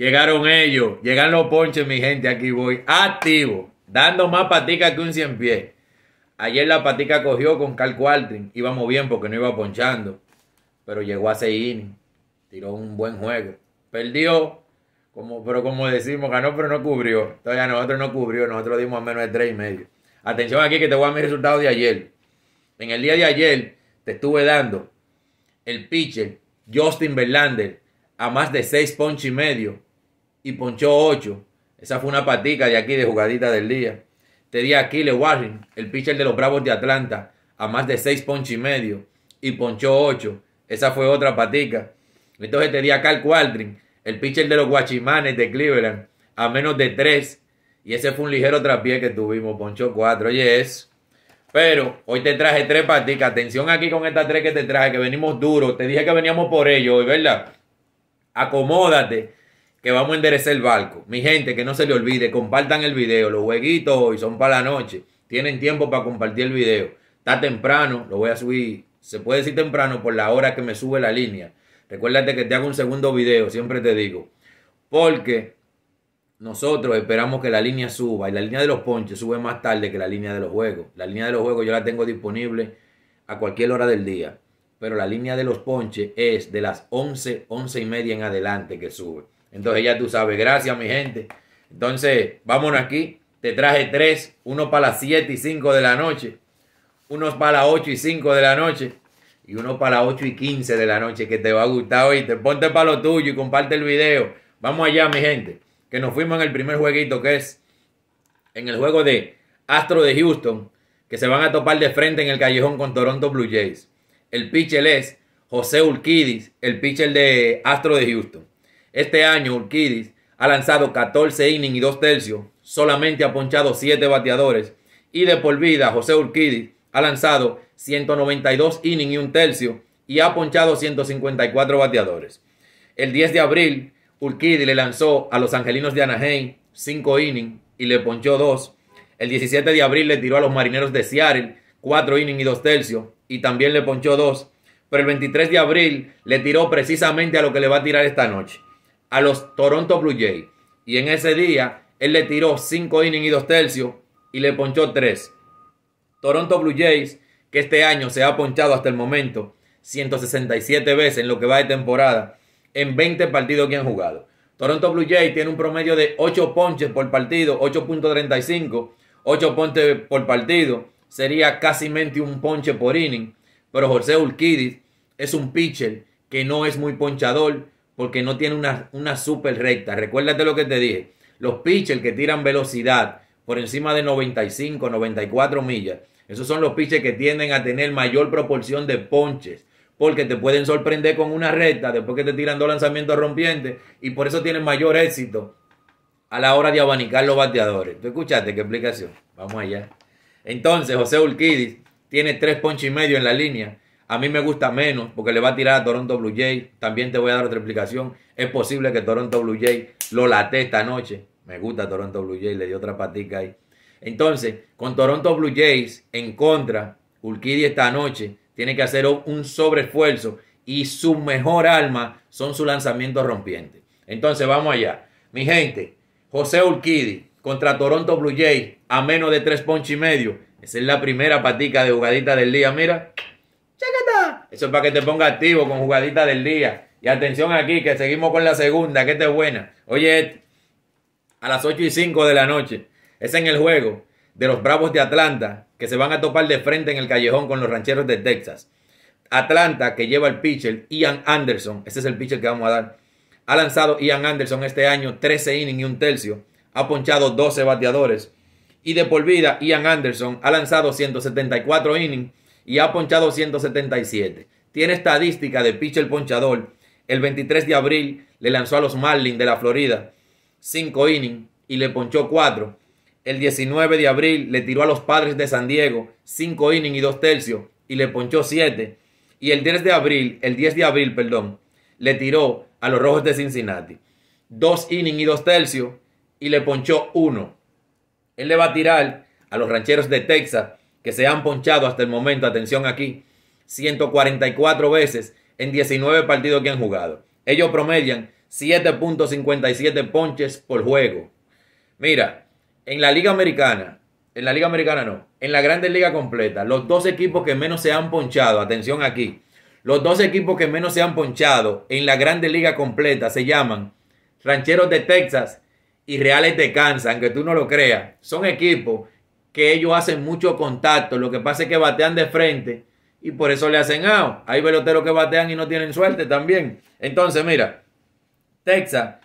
Llegaron ellos, llegan los ponches, mi gente, aquí voy, activo, dando más patica que un cien pies. Ayer la patica cogió con Carl Qualtrin, íbamos bien porque no iba ponchando, pero llegó a seis tiró un buen juego. Perdió, pero como decimos, ganó pero no cubrió. todavía nosotros no cubrió, nosotros dimos a menos de 3 y medio. Atención aquí que te voy a mi resultado de ayer. En el día de ayer te estuve dando el pitcher Justin Verlander a más de 6 ponches y medio y ponchó 8. Esa fue una patica de aquí de jugadita del día. Te di a le Warren, el pitcher de los Bravos de Atlanta, a más de 6 ponches y medio y ponchó 8. Esa fue otra patica. Entonces te di a Carl Qualdrin, el pitcher de los Guachimanes de Cleveland, a menos de 3. Y ese fue un ligero traspié que tuvimos, ponchó 4. Oye, eso. Pero hoy te traje tres paticas. Atención aquí con estas tres que te traje, que venimos duros. Te dije que veníamos por ello hoy, ¿verdad? Acomódate que vamos a enderezar el barco. Mi gente, que no se le olvide, compartan el video. Los jueguitos hoy son para la noche. Tienen tiempo para compartir el video. Está temprano, lo voy a subir. Se puede decir temprano por la hora que me sube la línea. Recuérdate que te hago un segundo video, siempre te digo. Porque nosotros esperamos que la línea suba y la línea de los ponches sube más tarde que la línea de los juegos. La línea de los juegos yo la tengo disponible a cualquier hora del día. Pero la línea de los ponches es de las 11, 11 y media en adelante que sube. Entonces ya tú sabes, gracias mi gente. Entonces, vámonos aquí. Te traje tres, uno para las 7 y 5 de la noche, unos para las 8 y 5 de la noche y uno para las 8 y 15 de la noche que te va a gustar hoy. Te ponte para lo tuyo y comparte el video. Vamos allá, mi gente, que nos fuimos en el primer jueguito que es en el juego de Astro de Houston, que se van a topar de frente en el callejón con Toronto Blue Jays. El pitcher es José Urquidis, el pitcher de Astro de Houston. Este año Urquidis ha lanzado 14 innings y 2 tercios, solamente ha ponchado 7 bateadores y de por vida José Urquidis ha lanzado 192 innings y 1 tercio y ha ponchado 154 bateadores. El 10 de abril, Urquidis le lanzó a los Angelinos de Anaheim 5 innings y le ponchó 2. El 17 de abril le tiró a los Marineros de Seattle 4 innings y 2 tercios y también le ponchó 2. Pero el 23 de abril le tiró precisamente a lo que le va a tirar esta noche a los Toronto Blue Jays. Y en ese día, él le tiró 5 innings y 2 tercios y le ponchó 3. Toronto Blue Jays, que este año se ha ponchado hasta el momento 167 veces en lo que va de temporada, en 20 partidos que han jugado. Toronto Blue Jays tiene un promedio de 8 ponches por partido, 8.35, 8 ponches por partido, sería casi un ponche por inning. Pero José Urquidis es un pitcher que no es muy ponchador, porque no tiene una, una super recta. Recuérdate lo que te dije. Los pitchers que tiran velocidad por encima de 95, 94 millas, esos son los pitchers que tienden a tener mayor proporción de ponches, porque te pueden sorprender con una recta después que te tiran dos lanzamientos rompientes y por eso tienen mayor éxito a la hora de abanicar los bateadores. ¿Tú escuchaste qué explicación? Vamos allá. Entonces, José Urquidis tiene tres ponches y medio en la línea. A mí me gusta menos porque le va a tirar a Toronto Blue Jays. También te voy a dar otra explicación. Es posible que Toronto Blue Jays lo late esta noche. Me gusta Toronto Blue Jays, le dio otra patica ahí. Entonces, con Toronto Blue Jays en contra, Urquidy esta noche tiene que hacer un sobreesfuerzo y su mejor alma son sus lanzamientos rompientes. Entonces, vamos allá. Mi gente, José Urquidi contra Toronto Blue Jays a menos de tres ponches y medio. Esa es la primera patica de jugadita del día, mira. Eso es para que te ponga activo con jugadita del día. Y atención aquí, que seguimos con la segunda, que esta es buena. Oye, este, a las 8 y 5 de la noche, es en el juego de los Bravos de Atlanta, que se van a topar de frente en el callejón con los rancheros de Texas. Atlanta, que lleva el pitcher Ian Anderson, ese es el pitcher que vamos a dar. Ha lanzado Ian Anderson este año 13 innings y un tercio. Ha ponchado 12 bateadores. Y de por vida, Ian Anderson ha lanzado 174 innings y ha ponchado 177. Tiene estadística de el ponchador. El 23 de abril le lanzó a los Marlins de la Florida 5 innings y le ponchó 4. El 19 de abril le tiró a los Padres de San Diego 5 innings y 2 tercios y le ponchó 7. Y el 10 de abril, el 10 de abril, perdón, le tiró a los Rojos de Cincinnati 2 innings y 2 tercios y le ponchó 1. Él le va a tirar a los Rancheros de Texas que se han ponchado hasta el momento, atención aquí, 144 veces en 19 partidos que han jugado. Ellos promedian 7.57 ponches por juego. Mira, en la Liga Americana, en la Liga Americana no, en la Grande Liga completa, los dos equipos que menos se han ponchado, atención aquí, los dos equipos que menos se han ponchado en la Grande Liga completa se llaman Rancheros de Texas y Reales de Kansas, aunque tú no lo creas, son equipos que ellos hacen mucho contacto. Lo que pasa es que batean de frente y por eso le hacen out. Hay peloteros que batean y no tienen suerte también. Entonces, mira, Texas,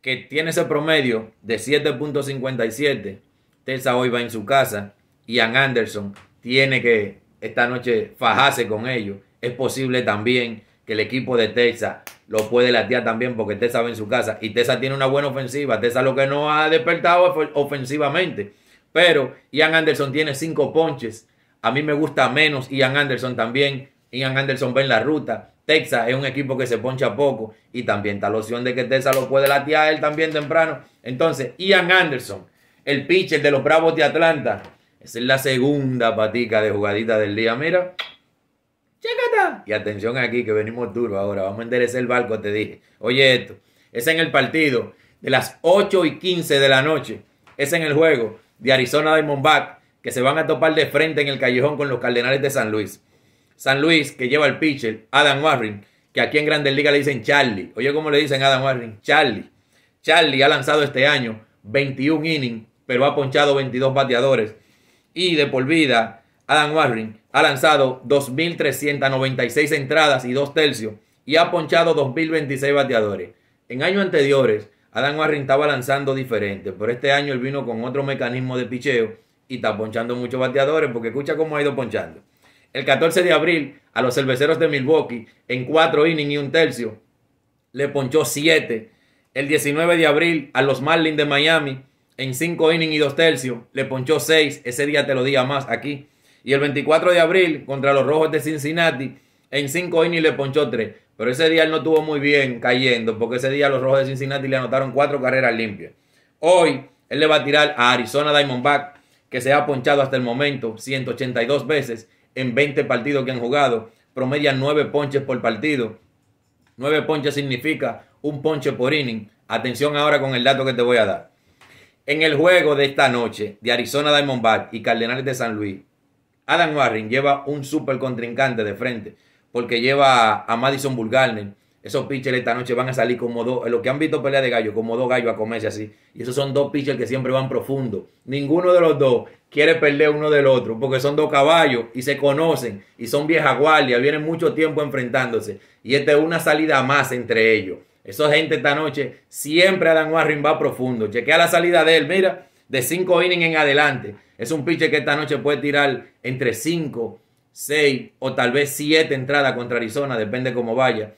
que tiene ese promedio de 7.57, Texas hoy va en su casa. y Ian Anderson tiene que esta noche fajarse con ellos. Es posible también que el equipo de Texas lo puede latear también porque Texas va en su casa. Y Texas tiene una buena ofensiva. Texas lo que no ha despertado ofensivamente pero Ian Anderson tiene cinco ponches. A mí me gusta menos Ian Anderson también. Ian Anderson ve en la ruta. Texas es un equipo que se poncha poco y también está la opción de que Texas lo puede latear él también temprano. Entonces, Ian Anderson, el pitcher de los Bravos de Atlanta. Esa es la segunda patica de jugadita del día. Mira. Chécata. Y atención aquí que venimos duro ahora. Vamos a enderezar el barco, te dije. Oye esto. Es en el partido de las 8 y 15 de la noche. Es en el juego de Arizona Diamondback que se van a topar de frente en el callejón con los Cardenales de San Luis. San Luis que lleva el pitcher Adam Warren, que aquí en Grandes Ligas le dicen Charlie. Oye, ¿cómo le dicen Adam Warren? Charlie. Charlie ha lanzado este año 21 innings, pero ha ponchado 22 bateadores. Y de por vida, Adam Warren ha lanzado 2.396 entradas y 2 tercios y ha ponchado 2.026 bateadores. En años anteriores, Adam Warren estaba lanzando diferente, pero este año él vino con otro mecanismo de picheo y está ponchando muchos bateadores porque escucha cómo ha ido ponchando. El 14 de abril a los cerveceros de Milwaukee en cuatro innings y un tercio le ponchó siete. El 19 de abril a los Marlins de Miami en cinco innings y dos tercios le ponchó seis. Ese día te lo diga más aquí. Y el 24 de abril contra los Rojos de Cincinnati en cinco innings le ponchó tres. Pero ese día él no estuvo muy bien cayendo, porque ese día los Rojos de Cincinnati le anotaron cuatro carreras limpias. Hoy él le va a tirar a Arizona Diamondback, que se ha ponchado hasta el momento 182 veces en 20 partidos que han jugado. Promedia 9 ponches por partido. 9 ponches significa un ponche por inning. Atención ahora con el dato que te voy a dar. En el juego de esta noche de Arizona Diamondback y Cardenales de San Luis, Adam Warren lleva un super contrincante de frente porque lleva a Madison Bulgarner. Esos pitchers esta noche van a salir como dos, eh, los que han visto pelea de gallo, como dos gallos a comerse así. Y esos son dos pitchers que siempre van profundo. Ninguno de los dos quiere perder uno del otro, porque son dos caballos y se conocen y son viejas guardias, vienen mucho tiempo enfrentándose. Y esta es una salida más entre ellos. Esa gente esta noche siempre dan Warren va profundo. Chequea la salida de él, mira, de cinco innings en adelante. Es un pitcher que esta noche puede tirar entre cinco 6 o tal vez 7 entradas contra Arizona, depende cómo vaya.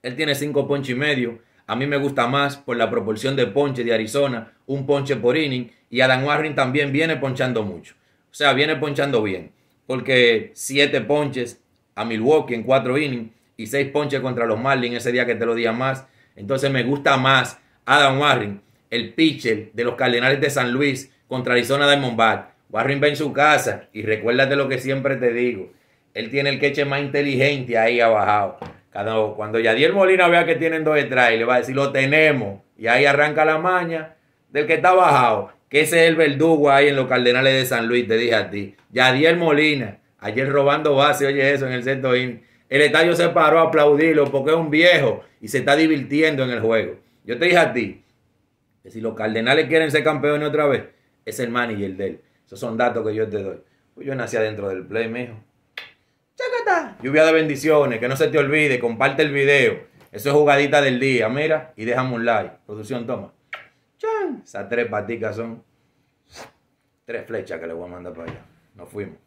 Él tiene 5 ponches y medio. A mí me gusta más por la proporción de ponches de Arizona, un ponche por inning. Y Adam Warren también viene ponchando mucho. O sea, viene ponchando bien. Porque 7 ponches a Milwaukee en 4 innings y 6 ponches contra los Marlins ese día que te lo a más. Entonces me gusta más Adam Warren, el pitcher de los Cardenales de San Luis contra Arizona Diamondback a en su casa y recuérdate lo que siempre te digo. Él tiene el queche más inteligente ahí abajado. Cuando, cuando Yadier Molina vea que tienen dos detrás, le va a decir, lo tenemos. Y ahí arranca la maña del que está bajado. Que ese es el verdugo ahí en los Cardenales de San Luis, te dije a ti. Yadier Molina, ayer robando base, oye eso en el centro El estadio se paró a aplaudirlo porque es un viejo y se está divirtiendo en el juego. Yo te dije a ti que si los Cardenales quieren ser campeones otra vez, es el manager de él. Esos son datos que yo te doy. Pues yo nací adentro del play, mijo. ¡Chacata! Lluvia de bendiciones, que no se te olvide, comparte el video. Eso es jugadita del día, mira, y déjame un like. Producción, toma. ¡Chan! Esas tres paticas son tres flechas que le voy a mandar para allá. Nos fuimos.